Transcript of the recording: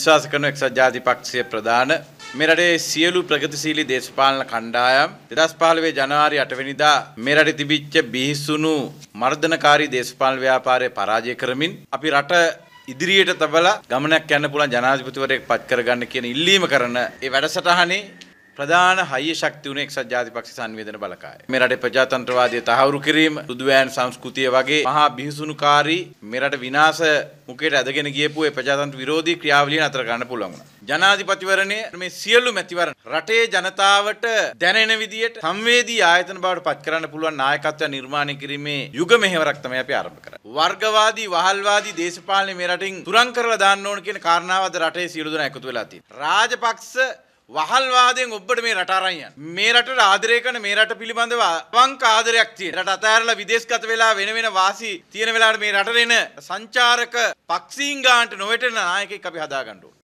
විශ්වාස කරන එක්සත් ජාතිපක්ෂය ප්‍රධාන මේ රටේ සියලු ප්‍රගතිශීලී දේශපාලන කණ්ඩායම් 2015 ජනවාරි 8 වෙනිදා මේ රටේ තිබිච්ච බිහිසුණු මර්ධනකාරී දේශපාලන ව්‍යාපාරය පරාජය කරමින් අපි රට ඉදිරියට තබලා ගමනක් යන්න පුළුවන් ජනාධිපතිවරයෙක් පත් කරගන්න කියන ඉල්ලීම කරන ඒ වැඩසටහනේ ප්‍රධාන හයිය ශක්තිය වුණේ එක්සත් ජාතිපක්ෂ සංවේදන බලකාය. මේ රටේ ප්‍රජාතන්ත්‍රවාදය තහවුරු කිරීම, සුදුවෑන් සංස්කෘතිය වගේ මහා බිහිසුණුකාරී මෙරට විනාශ මුකයට ඇදගෙන ගියපු ඒ ප්‍රජාතන්ත්‍ර විරෝධී ක්‍රියාවලිය නතර කරන්න පුළුවන් වුණා. ජනාධිපතිවරණය මේ සියලු මැතිවරණ රටේ ජනතාවට දැනෙන විදියට සංවේදී ආයතන බවට පත් කරන්න පුළුවන් නායකත්වය නිර්මාණය කිරීමේ යුග මෙහෙවරක් තමයි අපි ආරම්භ කරන්නේ. වර්ගවාදී වහල්වාදී දේශපාලනය මේ රටින් තුරන් කරලා දාන්න ඕන කියන කාරණාව අද රටේ සියලු දෙනා එකතු වෙලා තියෙනවා. රාජපක්ෂ වහල්වාදයෙන් ඔබට මේ රට අරන් යන. මේ රටට ආදරය කරන මේ රට පිළිබඳව අවංක ආදරයක් තියෙන. රට අතහැරලා විදේශගත වෙලා වෙන වෙන වාසි තියෙන වෙලාවට මේ රටට එන සංචාරක පක්ෂීන් ගාන්ට නොවැටෙන නායකයෙක් අපි හදාගන්න ඕනේ.